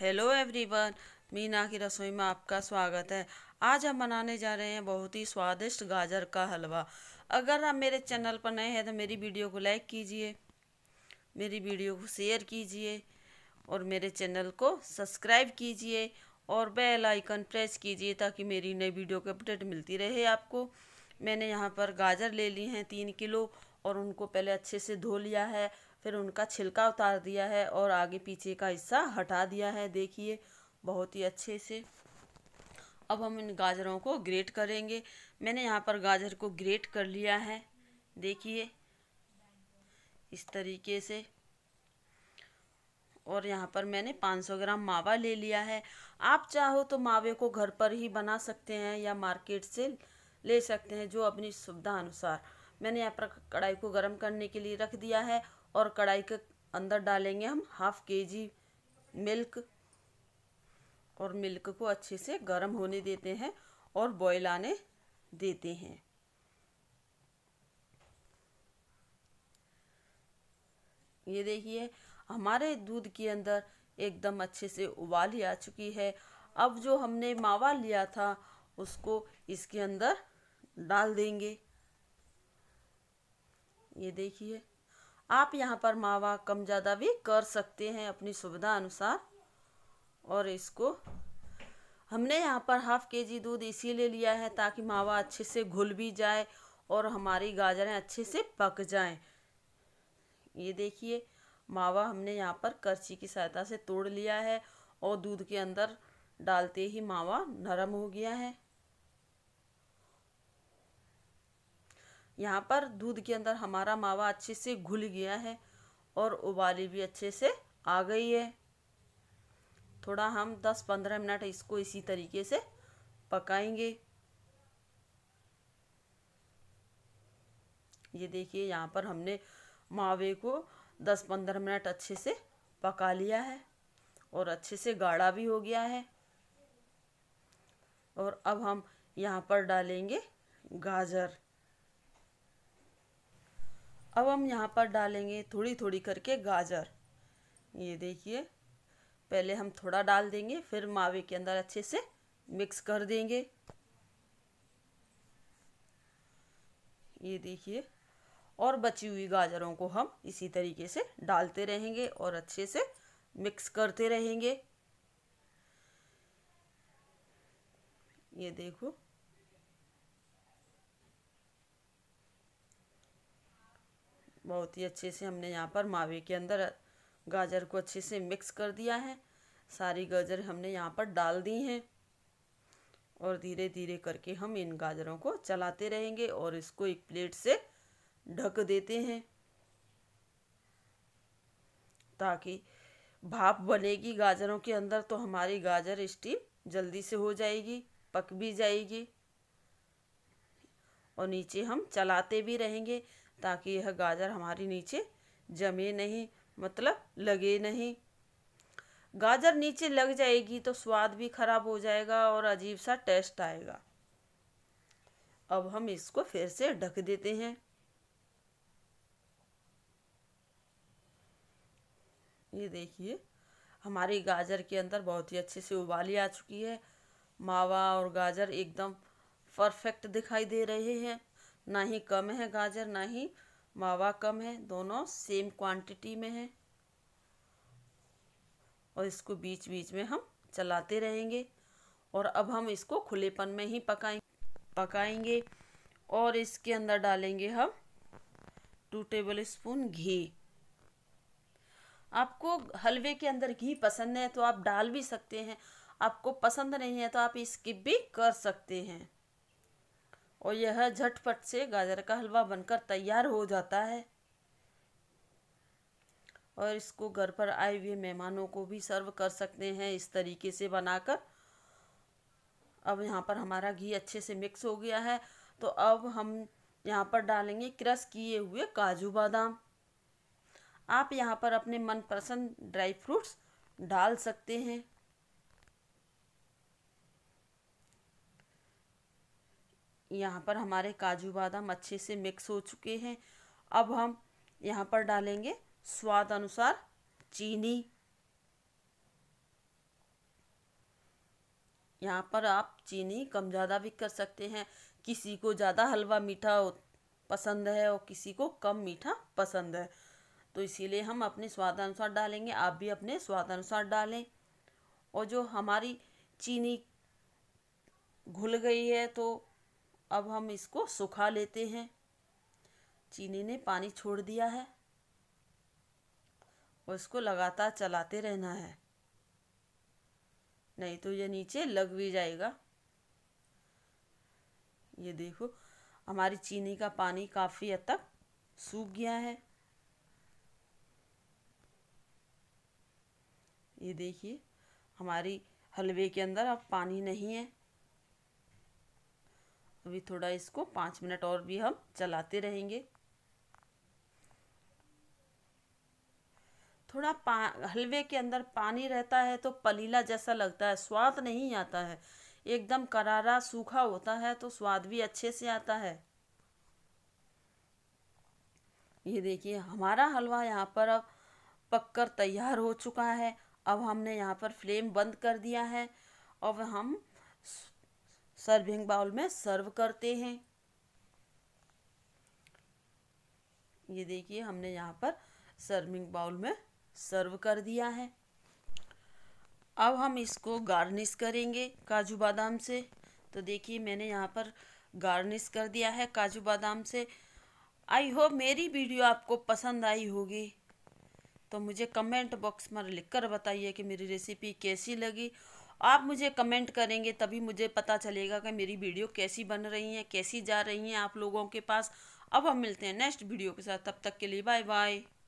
hello everyone Meena की रसोई में आपका स्वागत है आज हम बनाने जा रहे हैं बहुत ही स्वादिष्ट गाजर का हलवा अगर आप मेरे चैनल पर नए हैं तो मेरी वीडियो को लाइक कीजिए मेरी वीडियो को शेयर कीजिए और मेरे चैनल को सब्सक्राइब कीजिए और बेल आइकन प्रेस कीजिए ताकि मेरी नई वीडियो की अपडेट मिलती रहे आपको मैंने यहाँ पर गाजर ले ली हैं तीन किलो और उनको पहले अच्छे से धो लिया है फिर उनका छिलका उतार दिया है और आगे पीछे का हिस्सा हटा दिया है देखिए बहुत ही अच्छे से अब हम इन गाजरों को ग्रेट करेंगे मैंने यहाँ पर गाजर को ग्रेट कर लिया है देखिए इस तरीके से और यहाँ पर मैंने 500 ग्राम मावा ले लिया है आप चाहो तो मावे को घर पर ही बना सकते हैं या मार्केट से ले सकते हैं जो अपनी सुविधा अनुसार मैंने यहाँ पर कढ़ाई को गर्म करने के लिए रख दिया है और कढ़ाई के अंदर डालेंगे हम हाफ के जी मिल्क और मिल्क को अच्छे से गर्म होने देते हैं और बॉयल आने देते हैं ये देखिए हमारे दूध के अंदर एकदम अच्छे से उबाल ही आ चुकी है अब जो हमने मावा लिया था उसको इसके अंदर डाल देंगे ये देखिए आप यहाँ पर मावा कम ज़्यादा भी कर सकते हैं अपनी सुविधा अनुसार और इसको हमने यहाँ पर हाफ के जी दूध इसीलिए लिया है ताकि मावा अच्छे से घुल भी जाए और हमारी गाजरें अच्छे से पक जाएं ये देखिए मावा हमने यहाँ पर करछी की सहायता से तोड़ लिया है और दूध के अंदर डालते ही मावा नरम हो गया है यहाँ पर दूध के अंदर हमारा मावा अच्छे से घुल गया है और उबाली भी अच्छे से आ गई है थोड़ा हम 10-15 मिनट इसको इसी तरीके से पकाएंगे ये देखिए यहाँ पर हमने मावे को 10-15 मिनट अच्छे से पका लिया है और अच्छे से गाढ़ा भी हो गया है और अब हम यहाँ पर डालेंगे गाजर अब हम यहाँ पर डालेंगे थोड़ी थोड़ी करके गाजर ये देखिए पहले हम थोड़ा डाल देंगे फिर मावे के अंदर अच्छे से मिक्स कर देंगे ये देखिए और बची हुई गाजरों को हम इसी तरीके से डालते रहेंगे और अच्छे से मिक्स करते रहेंगे ये देखो बहुत ही अच्छे से हमने यहाँ पर मावे के अंदर गाजर को अच्छे से मिक्स कर दिया है सारी गाजर हमने यहाँ पर डाल दी हैं और धीरे धीरे करके हम इन गाजरों को चलाते रहेंगे और इसको एक प्लेट से ढक देते हैं ताकि भाप बनेगी गाजरों के अंदर तो हमारी गाजर स्टीम जल्दी से हो जाएगी पक भी जाएगी और नीचे हम चलाते भी रहेंगे ताकि यह गाजर हमारी नीचे जमे नहीं मतलब लगे नहीं गाजर नीचे लग जाएगी तो स्वाद भी खराब हो जाएगा और अजीब सा टेस्ट आएगा अब हम इसको फिर से ढक देते हैं ये देखिए हमारी गाजर के अंदर बहुत ही अच्छे से उबाली आ चुकी है मावा और गाजर एकदम परफेक्ट दिखाई दे रहे हैं ना ही कम है गाजर ना ही मावा कम है दोनों सेम क्वांटिटी में है और इसको बीच बीच में हम चलाते रहेंगे और अब हम इसको खुलेपन में ही पकाएं पकाएंगे और इसके अंदर डालेंगे हम टू टेबल स्पून घी आपको हलवे के अंदर घी पसंद है तो आप डाल भी सकते हैं आपको पसंद नहीं है तो आप स्किप भी कर सकते हैं और यह झटपट से गाजर का हलवा बनकर तैयार हो जाता है और इसको घर पर आए हुए मेहमानों को भी सर्व कर सकते हैं इस तरीके से बनाकर अब यहाँ पर हमारा घी अच्छे से मिक्स हो गया है तो अब हम यहाँ पर डालेंगे क्रश किए हुए काजू बादाम आप यहाँ पर अपने मनपसंद ड्राई फ्रूट्स डाल सकते हैं यहाँ पर हमारे काजू बादाम अच्छे से मिक्स हो चुके हैं अब हम यहाँ पर डालेंगे स्वाद अनुसार चीनी यहाँ पर आप चीनी कम ज़्यादा भी कर सकते हैं किसी को ज़्यादा हलवा मीठा पसंद है और किसी को कम मीठा पसंद है तो इसीलिए हम अपने स्वाद अनुसार डालेंगे आप भी अपने स्वाद अनुसार डालें और जो हमारी चीनी घुल गई है तो अब हम इसको सुखा लेते हैं चीनी ने पानी छोड़ दिया है और इसको लगातार चलाते रहना है नहीं तो ये नीचे लग भी जाएगा ये देखो हमारी चीनी का पानी काफ़ी हद तक सूख गया है ये देखिए हमारी हलवे के अंदर अब पानी नहीं है अभी थोड़ा इसको पाँच मिनट और भी हम चलाते रहेंगे थोड़ा पा हलवे के अंदर पानी रहता है तो पलीला जैसा लगता है स्वाद नहीं आता है एकदम करारा सूखा होता है तो स्वाद भी अच्छे से आता है ये देखिए हमारा हलवा यहाँ पर अब पककर तैयार हो चुका है अब हमने यहाँ पर फ्लेम बंद कर दिया है अब हम सर्विंग बाउल में सर्व करते हैं ये देखिए हमने यहाँ पर सर्विंग बाउल में सर्व कर दिया है अब हम इसको गार्निश करेंगे काजू बादाम से तो देखिए मैंने यहाँ पर गार्निश कर दिया है काजू बादाम से आई होप मेरी वीडियो आपको पसंद आई होगी तो मुझे कमेंट बॉक्स में लिखकर बताइए कि मेरी रेसिपी कैसी लगी आप मुझे कमेंट करेंगे तभी मुझे पता चलेगा कि मेरी वीडियो कैसी बन रही है कैसी जा रही है आप लोगों के पास अब हम मिलते हैं नेक्स्ट वीडियो के साथ तब तक के लिए बाय बाय